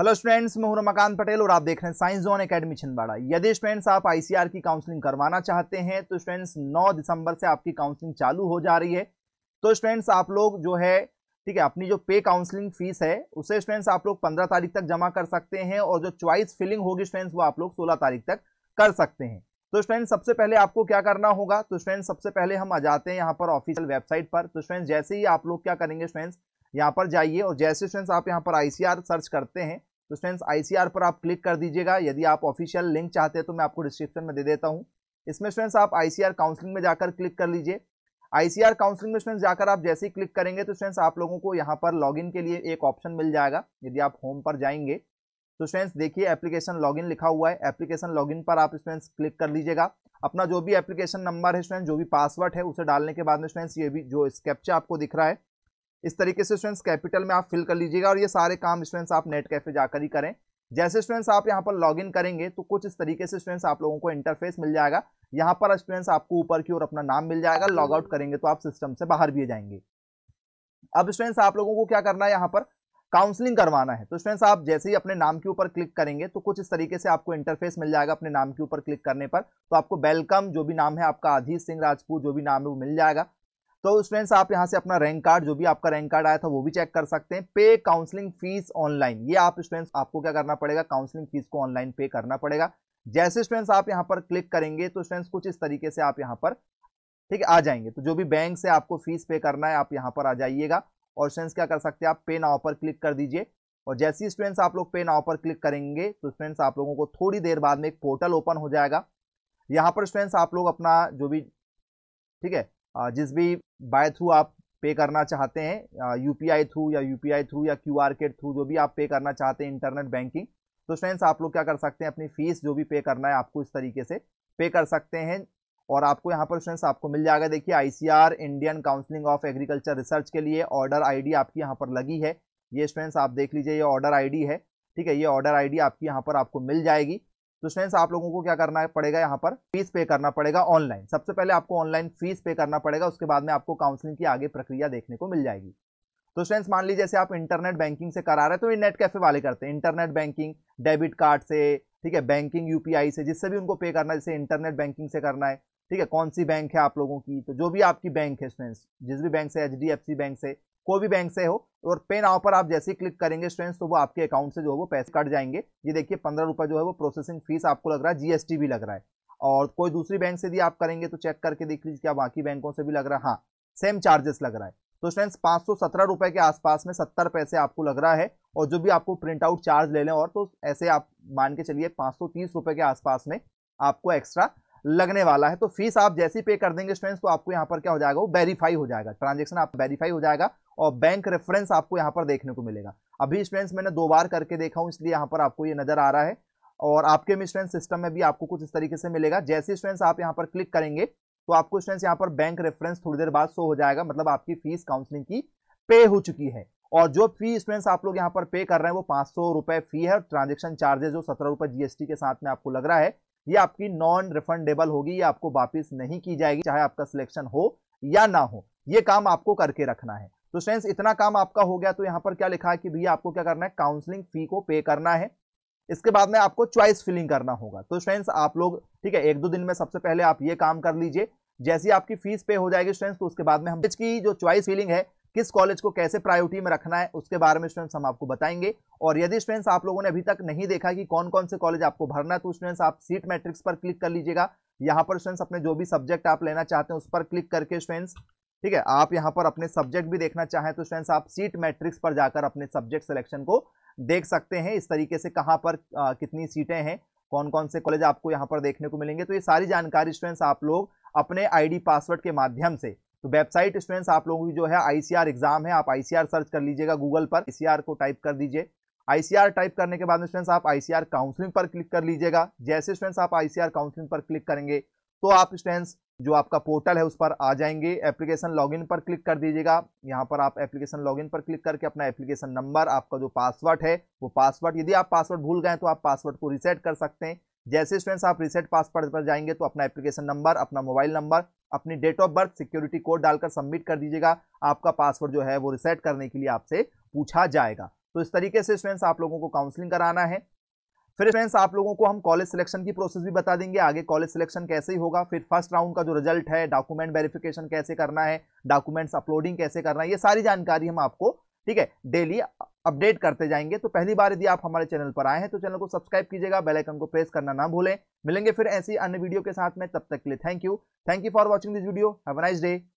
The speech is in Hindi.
हेलो स्टूडेंट्स मैं हूं रमाकांत पटेल और आप देख रहे हैं साइंस जोन एकेडमी छिंदवाड़ा यदि स्टूडेंट्स आप आईसीआर की काउंसलिंग करवाना चाहते हैं तो स्टूडेंट्स 9 दिसंबर से आपकी काउंसलिंग चालू हो जा रही है तो स्टूडेंट्स आप लोग जो है ठीक है अपनी जो पे काउंसलिंग फीस है उसे स्टूडेंट्स आप लोग पंद्रह तारीख तक जमा कर सकते हैं और जो च्वाइस फिलिंग होगी स्टूडेंट्स वो आप लोग सोलह तारीख तक कर सकते हैं तो स्टूडेंट्स सबसे पहले आपको क्या करना होगा तो स्टूडेंट्स सबसे पहले हम आ जाते हैं यहाँ पर ऑफिशियल वेबसाइट पर तो स्टूडेंट्स जैसे ही आप लोग क्या करेंगे स्टूडेंट्स यहाँ पर जाइए और जैसे फ्रेंड्स आप यहाँ पर आई सर्च करते हैं तो फ्रेंड्स आई पर आप क्लिक कर दीजिएगा यदि आप ऑफिशियल लिंक चाहते हैं तो मैं आपको डिस्क्रिप्शन में दे देता हूँ इसमें फ्रेंड्स आप आई काउंसलिंग में जाकर क्लिक कर लीजिए आईसीआर काउंसलिंग में फ्रेंड्स जाकर आप जैसे ही क्लिक करेंगे तो फ्रेंड्स आप लोगों को यहाँ पर लॉगिन के लिए एक ऑप्शन मिल जाएगा यदि आप होम पर जाएंगे तो फ्रेंड्स देखिए एप्लीकेशन लॉगिन लिखा हुआ है एप्लीकेशन लॉगिन पर आप फ्रेंड्स क्लिक कर लीजिएगा अपना जो भी एप्लीकेशन नंबर है फ्रेंड्स जो भी पासवर्ड है उसे डालने के बाद में फ्रेंड्स ये भी जो स्केपचा आपको दिख रहा है इस तरीके से स्टूडेंट्स कैपिटल में आप फिल कर लीजिएगा और ये सारे काम स्टूडेंट्स आप नेट कैफे जाकर ही करें जैसे स्टूडेंट्स आप यहाँ पर लॉगिन करेंगे तो कुछ इस तरीके से स्टूडेंट्स आप लोगों को इंटरफेस मिल जाएगा यहाँ पर स्टूडेंट्स आपको ऊपर की ओर अपना नाम मिल जाएगा लॉग आउट करेंगे तो आप सिस्टम से बाहर भी जाएंगे अब स्टूडेंट्स आप लोगों को क्या करना है यहाँ पर काउंसलिंग करवाना है तो स्टूडेंट्स आप जैसे ही अपने नाम के ऊपर क्लिक करेंगे तो कुछ इस तरीके से आपको इंटरफेस मिल जाएगा अपने नाम के ऊपर क्लिक करने पर तो आपको वेलकम जो भी नाम है आपका अधीश सिंह राजपूत जो भी नाम है वो मिल जाएगा तो स्टूडेंट्स आप यहाँ से अपना रैंक कार्ड जो भी आपका रैंक कार्ड आया था वो भी चेक कर सकते हैं पे काउंसलिंग फीस ऑनलाइन ये आप स्टूडेंट्स आपको क्या करना पड़ेगा काउंसलिंग फीस को ऑनलाइन पे करना पड़ेगा जैसे स्टूडेंट्स आप यहाँ पर क्लिक करेंगे तो स्टूडेंट्स कुछ इस तरीके से आप यहाँ पर ठीक है आ जाएंगे तो जो भी बैंक से आपको फीस पे करना है आप यहाँ पर आ जाइएगा और स्टूडेंट्स क्या कर सकते हैं आप पे नाव पर क्लिक कर दीजिए और जैसे ही स्टूडेंट्स आप लोग पे नाव पर क्लिक करेंगे तो स्टूडेंट्स आप लोगों को थोड़ी देर बाद में एक पोर्टल ओपन हो जाएगा यहाँ पर स्टूडेंट्स आप लोग अपना जो भी ठीक है जिस भी बाय थ्रू आप पे करना चाहते हैं यू थ्रू या यू थ्रू या क्यू के थ्रू जो भी आप पे करना चाहते हैं इंटरनेट बैंकिंग तो फ्रेंड्स आप लोग क्या कर सकते हैं अपनी फ़ीस जो भी पे करना है आपको इस तरीके से पे कर सकते हैं और आपको यहाँ पर फ्रेंड्स आपको मिल जाएगा देखिए I Indian counselling of agriculture research के लिए ऑर्डर आई आपकी यहाँ पर लगी है ये फ्रेंड्स आप देख लीजिए ये ऑर्डर आई है ठीक है ये ऑर्डर आई आपकी यहाँ पर आपको मिल जाएगी तो स्टूडेंट्स आप लोगों को क्या करना पड़ेगा यहाँ पर फीस पे करना पड़ेगा ऑनलाइन सबसे पहले आपको ऑनलाइन फीस पे करना पड़ेगा उसके बाद में आपको काउंसलिंग की आगे प्रक्रिया देखने को मिल जाएगी तो स्टूडेंट्स मान लीजिए जैसे आप इंटरनेट बैंकिंग से करा रहे हैं तो ये नेट कैफे वाले करते हैं इंटरनेट बैंकिंग डेबिट कार्ड से ठीक है बैंकिंग यूपीआई से जिससे भी उनको पे करना है जैसे इंटरनेट बैंकिंग से करना है ठीक है कौन सी बैंक है आप लोगों की तो जो भी आपकी बैंक है स्टूडेंट्स जिस भी बैंक से एच बैंक से कोई भी बैंक से हो और पे नाव पर आप जैसे ही क्लिक करेंगे स्टूडेंट्स तो वो आपके अकाउंट से जो है वो पैसे कट जाएंगे ये देखिए पंद्रह रुपये जो है वो प्रोसेसिंग फीस आपको लग रहा है जीएसटी भी लग रहा है और कोई दूसरी बैंक से भी आप करेंगे तो चेक करके देख लीजिए क्या बाकी बैंकों से भी लग रहा है हाँ सेम चार्जेस लग रहा है तो स्टूडेंट्स पाँच सौ सत्रह रुपये के आसपास में सत्तर पैसे आपको लग रहा है और जो भी आपको प्रिंट आउट चार्ज ले लें और तो ऐसे आप मान के चलिए पाँच सौ तीस रुपये के आसपास में आपको एक्स्ट्रा लगने वाला है तो फीस आप जैसे ही पे कर देंगे स्टूडेंट्स तो आपको यहाँ पर क्या हो जाएगा वो वेरीफाई हो जाएगा ट्रांजेक्शन आप वेरीफाई हो जाएगा और बैंक रेफरेंस आपको यहाँ पर देखने को मिलेगा अभी स्टूडेंट्स मैंने दो बार करके देखा हूँ इसलिए यहाँ पर आपको ये नज़र आ रहा है और आपके भी स्टूडेंट सिस्टम में भी आपको कुछ इस तरीके से मिलेगा जैसे स्टूडेंट्स आप यहाँ पर क्लिक करेंगे तो आपको स्टूडेंट्स यहाँ पर बैंक रेफरेंस थोड़ी देर बाद शो हो जाएगा मतलब आपकी फीस काउंसलिंग की पे हो चुकी है और जो फी स्टूडेंट्स आप लोग यहाँ पर पे कर रहे हैं वो पाँच सौ रुपये फी है और ट्रांजेक्शन चार्जेस जो सत्रह रुपये जीएसटी के साथ में आपको लग रहा है ये आपकी नॉन रिफंडेबल होगी ये आपको वापस नहीं की जाएगी चाहे आपका सिलेक्शन हो या ना हो ये काम आपको करके रखना है तो फ्रेंड्स इतना काम आपका हो गया तो यहाँ पर क्या लिखा है कि भैया आपको क्या करना है काउंसलिंग फी को पे करना है इसके बाद में आपको चॉइस फिलिंग करना होगा तो फ्रेंड्स आप लोग ठीक है एक दो दिन में सबसे पहले आप ये काम कर लीजिए जैसी आपकी फीस पे हो जाएगी फ्रेंड्स तो उसके बाद में हम की जो चॉइस फिलिंग है किस कॉलेज को कैसे प्रायोरिटी में रखना है उसके बारे में स्टूडेंट्स हम आपको बताएंगे और यदि स्टूडेंट्स आप लोगों ने अभी तक नहीं देखा कि कौन कौन से कॉलेज आपको भरना है तो स्टूडेंट्स आप सीट मैट्रिक्स पर क्लिक कर लीजिएगा यहाँ पर स्टूडेंट्स अपने जो भी सब्जेक्ट आप लेना चाहते हैं उस पर क्लिक करके स्टूडेंट्स ठीक है आप यहां पर अपने सब्जेक्ट भी देखना चाहें तो स्टूडेंट्स आप सीट मैट्रिक्स पर जाकर अपने सब्जेक्ट सिलेक्शन को देख सकते हैं इस तरीके से कहाँ पर आ, कितनी सीटें हैं कौन कौन से कॉलेज आपको यहाँ पर देखने को मिलेंगे तो ये सारी जानकारी स्टूडेंट्स आप लोग अपने आईडी पासवर्ड के माध्यम से तो वेबसाइट स्टूडेंट्स आप लोगों की जो है आईसीआर एग्जाम है आप आईसीआर सर्च कर लीजिएगा गूगल पर आई को टाइप कर दीजिए आईसीआर टाइप करने के बाद में स्टूडेंट्स आप आईसीआर काउंसलिंग पर क्लिक कर लीजिएगा जैसे स्टूडेंट्स आप आईसीआर काउंसलिंग पर क्लिक करेंगे तो आप स्टूडेंट्स जो आपका पोर्टल है उस पर आ जाएंगे एप्लीकेशन लॉगिन पर क्लिक कर दीजिएगा यहाँ पर आप एप्लीकेशन लॉगिन पर क्लिक करके अपना एप्लीकेशन नंबर आपका जो पासवर्ड है वो पासवर्ड यदि आप पासवर्ड भूल गए तो आप पासवर्ड को रिसेट कर सकते हैं जैसे स्टूडेंट्स आप रिसेट पासवर्ड पर जाएंगे तो अपना एप्लीकेशन नंबर अपना मोबाइल नंबर अपनी date of birth security code डालकर सबमिट कर दीजिएगा आपका पासवर्ड जो है वो रिसेट करने के लिए आपसे पूछा जाएगा तो इस तरीके से स्टूडेंट्स आप लोगों को काउंसलिंग कराना है फिर फ्रेंड्स आप लोगों को हम कॉलेज सिलेक्शन की प्रोसेस भी बता देंगे आगे कॉलेज सिलेक्शन कैसे ही होगा फिर फर्स्ट राउंड का जो रिजल्ट है डॉक्यूमेंट वेरिफिकेशन कैसे करना है डॉक्यूमेंट्स अपलोडिंग कैसे करना है ये सारी जानकारी हम आपको ठीक है डेली अपडेट करते जाएंगे तो पहली बार यदि आप हमारे चैनल पर आए हैं तो चैनल को सब्सक्राइब कीजिएगा बेलाइकन को प्रेस करना ना भूलें मिलेंगे फिर ऐसी अन्य वीडियो के साथ में तब तक के लिए thank you thank you for watching this video have nice day